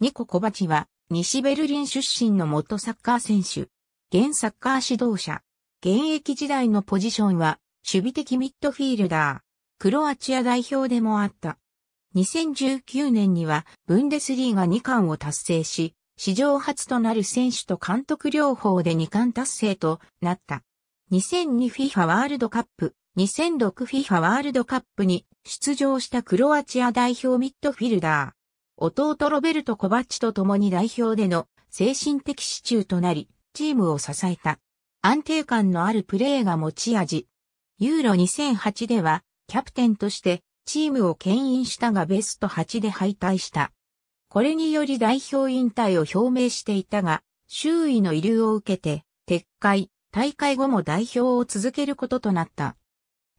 ニコ・コバチは、西ベルリン出身の元サッカー選手。現サッカー指導者。現役時代のポジションは、守備的ミッドフィールダー。クロアチア代表でもあった。2019年には、ブンデスリーが2冠を達成し、史上初となる選手と監督両方で2冠達成となった。2002FIFA ワールドカップ、2006FIFA ワールドカップに出場したクロアチア代表ミッドフィルダー。弟ロベルト・コバッチと共に代表での精神的支柱となり、チームを支えた。安定感のあるプレーが持ち味。ユーロ2008では、キャプテンとしてチームを牽引したがベスト8で敗退した。これにより代表引退を表明していたが、周囲の遺留を受けて、撤回、大会後も代表を続けることとなった。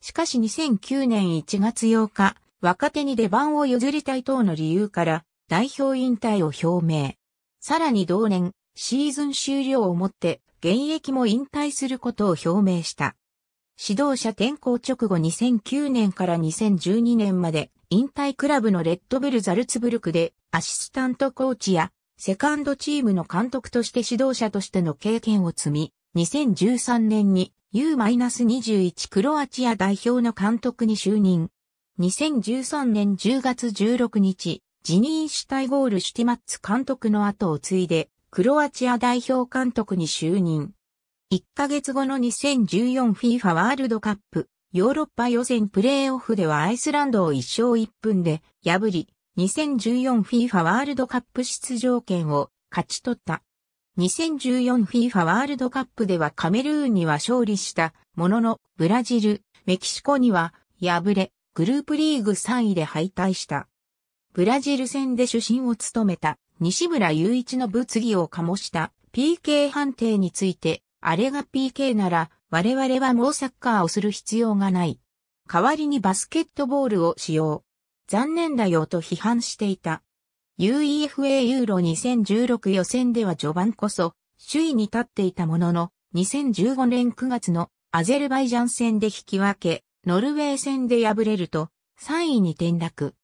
しかし2009年1月8日、若手に出番を譲りたい等の理由から、代表引退を表明。さらに同年、シーズン終了をもって現役も引退することを表明した。指導者転校直後2009年から2012年まで引退クラブのレッドベルザルツブルクでアシスタントコーチやセカンドチームの監督として指導者としての経験を積み、2013年に U-21 クロアチア代表の監督に就任。2013年10月16日、ジニー・シュタイゴール・シュティマッツ監督の後を継いで、クロアチア代表監督に就任。1ヶ月後の 2014FIFA ワールドカップ、ヨーロッパ予選プレーオフではアイスランドを1勝1分で破り、2014FIFA ワールドカップ出場権を勝ち取った。2014FIFA ワールドカップではカメルーンには勝利したものの、ブラジル、メキシコには敗れ、グループリーグ3位で敗退した。ブラジル戦で主審を務めた西村雄一の物議を醸した PK 判定について、あれが PK なら我々はもうサッカーをする必要がない。代わりにバスケットボールを使用。残念だよと批判していた。UEFA ユーロ2016予選では序盤こそ首位に立っていたものの2015年9月のアゼルバイジャン戦で引き分け、ノルウェー戦で敗れると3位に転落。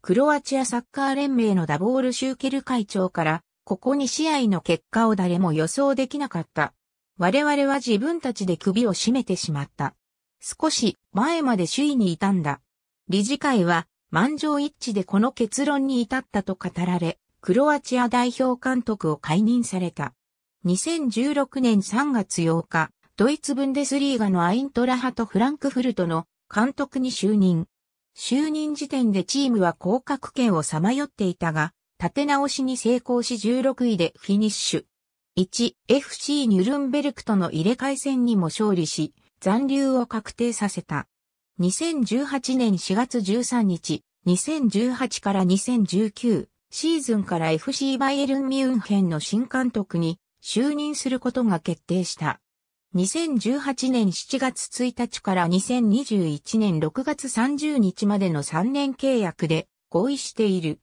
クロアチアサッカー連盟のダボール・シューケル会長から、ここに試合の結果を誰も予想できなかった。我々は自分たちで首を絞めてしまった。少し前まで首位にいたんだ。理事会は満場一致でこの結論に至ったと語られ、クロアチア代表監督を解任された。2016年3月8日、ドイツブンデスリーガのアイントラハとフランクフルトの監督に就任。就任時点でチームは降格圏をさまよっていたが、立て直しに成功し16位でフィニッシュ。1、FC ニュルンベルクとの入れ替え戦にも勝利し、残留を確定させた。2018年4月13日、2018から2019シーズンから FC バイエルンミュンヘンの新監督に就任することが決定した。2018年7月1日から2021年6月30日までの3年契約で合意している。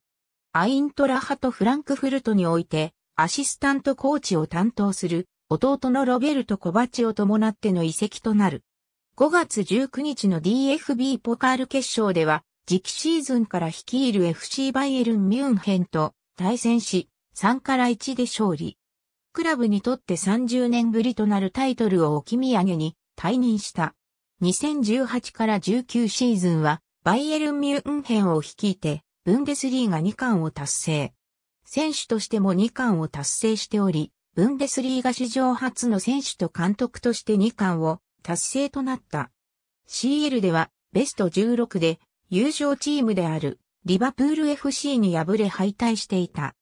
アイントラハとフランクフルトにおいて、アシスタントコーチを担当する、弟のロベルト・コバチを伴っての移籍となる。5月19日の DFB ポカール決勝では、次期シーズンから率いる FC バイエルン・ミュンヘンと対戦し、3から1で勝利。クラブにとって30年ぶりとなるタイトルを置き土産に退任した。2018から19シーズンはバイエルン・ミュンヘンを率いてブンデスリーガ2冠を達成。選手としても2冠を達成しており、ブンデスリーガ史上初の選手と監督として2冠を達成となった。CL ではベスト16で優勝チームであるリバプール FC に敗れ敗退していた。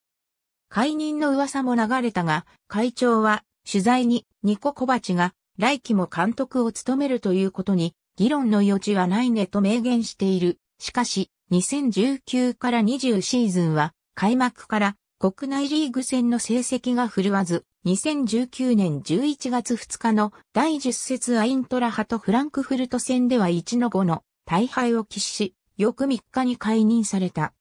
解任の噂も流れたが、会長は取材にニコ・コバチが来期も監督を務めるということに議論の余地はないねと明言している。しかし、2019から20シーズンは開幕から国内リーグ戦の成績が振るわず、2019年11月2日の第10節アイントラ派とフランクフルト戦では1の5の大敗を喫し、翌3日に解任された。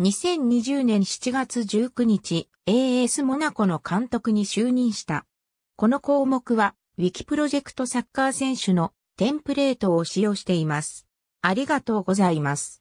2020年7月19日、AS モナコの監督に就任した。この項目は、ウィキプロジェクトサッカー選手のテンプレートを使用しています。ありがとうございます。